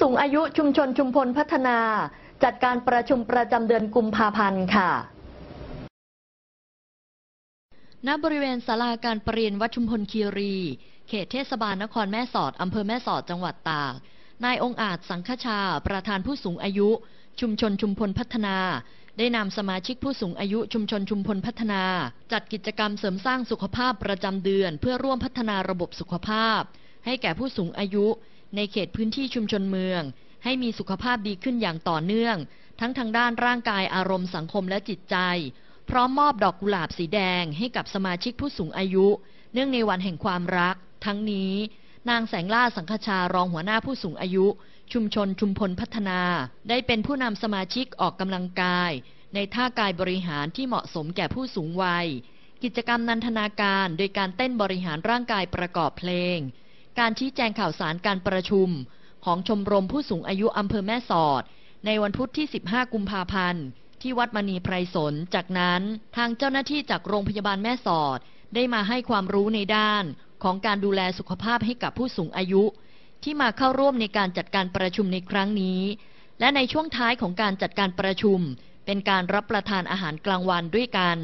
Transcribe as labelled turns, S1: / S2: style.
S1: สูงอายุชุมชนชุมพลพัฒนา จัดการประชุมประจำเดือนกุมภาพันธ์ค่ะ ณ บริเวณศาลาการประเรียนวัดชุมพลคีรี เขตเทศบาลนครแม่สอดอำเภอแม่สอดจังหวัดตาก นายองอาจสังฆชา ประธานผู้สูงอายุ ชุมชนชุมพลพัฒนา ได้นำสมาชิกผู้สูงอายุชุมชนชุมพลพัฒนา จัดกิจกรรมเสริมสร้างสุขภาพประจำเดือน เพื่อร่วมพัฒนาระบบสุขภาพ ให้แก่ผู้สูงอายุในเขตพื้นที่ชุมชนเมือง ให้มีสุขภาพดีขึ้นอย่างต่อเนื่อง ทั้งทางด้านร่างกายอารมณ์สังคมและจิตใจ พร้อมมอบดอกกุหลาบสีแดงให้กับสมาชิกผู้สูงอายุ เนื่องในวันแห่งความรัก ทั้งนี้ นางแสงล่าสังคชารองหัวหน้าผู้สูงอายุ ชุมชนชุมพลพัฒนา ได้เป็นผู้นำสมาชิกออกกำลังกาย ในท่ากายบริหารที่เหมาะสมแก่ผู้สูงวัย กิจกรรมนันทนาการ โดยการเต้นบริหารร่างกายประกอบเพลงการชี้แจงข่าวสารการประชุมของชมรมผู้สูงอายุอำเภอแม่สอด ในวันพุธที่ 15 กุมภาพันธ์ที่วัดมณีไพรสน จากนั้น ทางเจ้าหน้าที่จากโรงพยาบาลแม่สอดได้มาให้ความรู้ในด้านของการดูแลสุขภาพให้กับผู้สูงอายุ ที่มาเข้าร่วมในการจัดการประชุมในครั้งนี้ และในช่วงท้ายของการจัดการประชุม เป็นการรับประทานอาหารกลางวันด้วยกัน